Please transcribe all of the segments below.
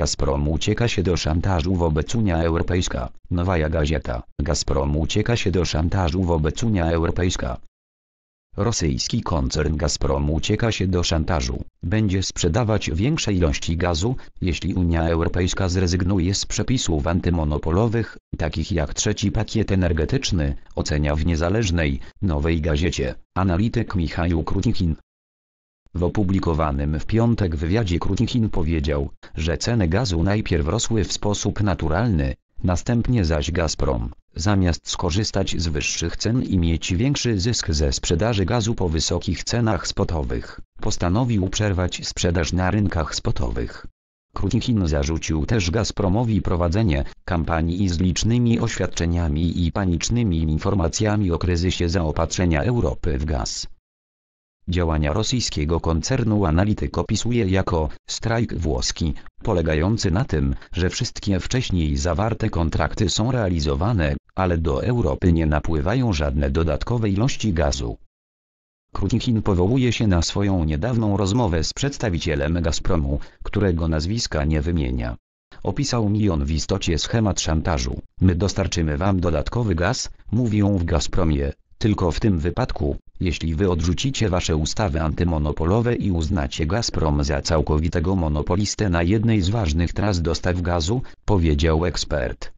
Gazprom ucieka się do szantażu wobec Unia Europejska. Nowaja Gazeta. Gazprom ucieka się do szantażu wobec Unia Europejska. Rosyjski koncern Gazprom ucieka się do szantażu. Będzie sprzedawać większe ilości gazu, jeśli Unia Europejska zrezygnuje z przepisów antymonopolowych, takich jak trzeci pakiet energetyczny, ocenia w niezależnej, nowej gazecie, analityk Michał Krutnikin. W opublikowanym w piątek wywiadzie Krutikin powiedział, że ceny gazu najpierw rosły w sposób naturalny, następnie zaś Gazprom, zamiast skorzystać z wyższych cen i mieć większy zysk ze sprzedaży gazu po wysokich cenach spotowych, postanowił przerwać sprzedaż na rynkach spotowych. Krutikin zarzucił też Gazpromowi prowadzenie kampanii z licznymi oświadczeniami i panicznymi informacjami o kryzysie zaopatrzenia Europy w gaz. Działania rosyjskiego koncernu analityk opisuje jako strajk włoski, polegający na tym, że wszystkie wcześniej zawarte kontrakty są realizowane, ale do Europy nie napływają żadne dodatkowe ilości gazu. Kruchin powołuje się na swoją niedawną rozmowę z przedstawicielem Gazpromu, którego nazwiska nie wymienia. Opisał mi on w istocie schemat szantażu. My dostarczymy wam dodatkowy gaz, mówią w Gazpromie, tylko w tym wypadku, jeśli wy odrzucicie wasze ustawy antymonopolowe i uznacie Gazprom za całkowitego monopolistę na jednej z ważnych tras dostaw gazu, powiedział ekspert.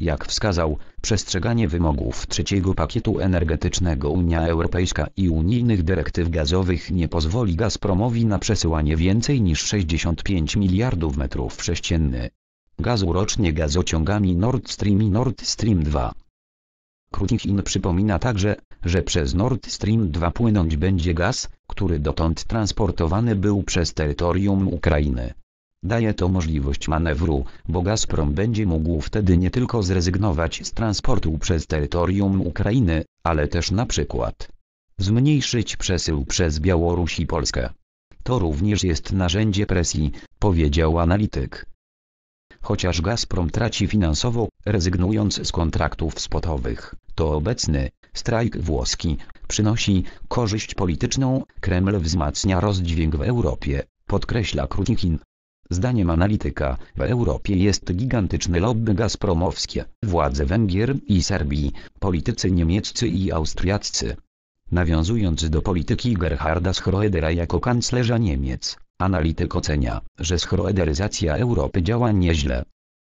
Jak wskazał, przestrzeganie wymogów trzeciego pakietu energetycznego Unia Europejska i unijnych dyrektyw gazowych nie pozwoli Gazpromowi na przesyłanie więcej niż 65 miliardów metrów sześciennych gazu rocznie gazociągami Nord Stream i Nord Stream 2 Krutifin przypomina także, że przez Nord Stream 2 płynąć będzie gaz, który dotąd transportowany był przez terytorium Ukrainy. Daje to możliwość manewru, bo Gazprom będzie mógł wtedy nie tylko zrezygnować z transportu przez terytorium Ukrainy, ale też na przykład zmniejszyć przesył przez Białoruś i Polskę. To również jest narzędzie presji, powiedział analityk. Chociaż Gazprom traci finansowo, rezygnując z kontraktów spotowych, to obecny strajk włoski przynosi korzyść polityczną, Kreml wzmacnia rozdźwięk w Europie, podkreśla Krutnikin. Zdaniem analityka, w Europie jest gigantyczne lobby gazpromowskie, władze Węgier i Serbii, politycy niemieccy i austriaccy. Nawiązując do polityki Gerharda Schroedera jako kanclerza Niemiec, Analityk ocenia, że schroederyzacja Europy działa nieźle,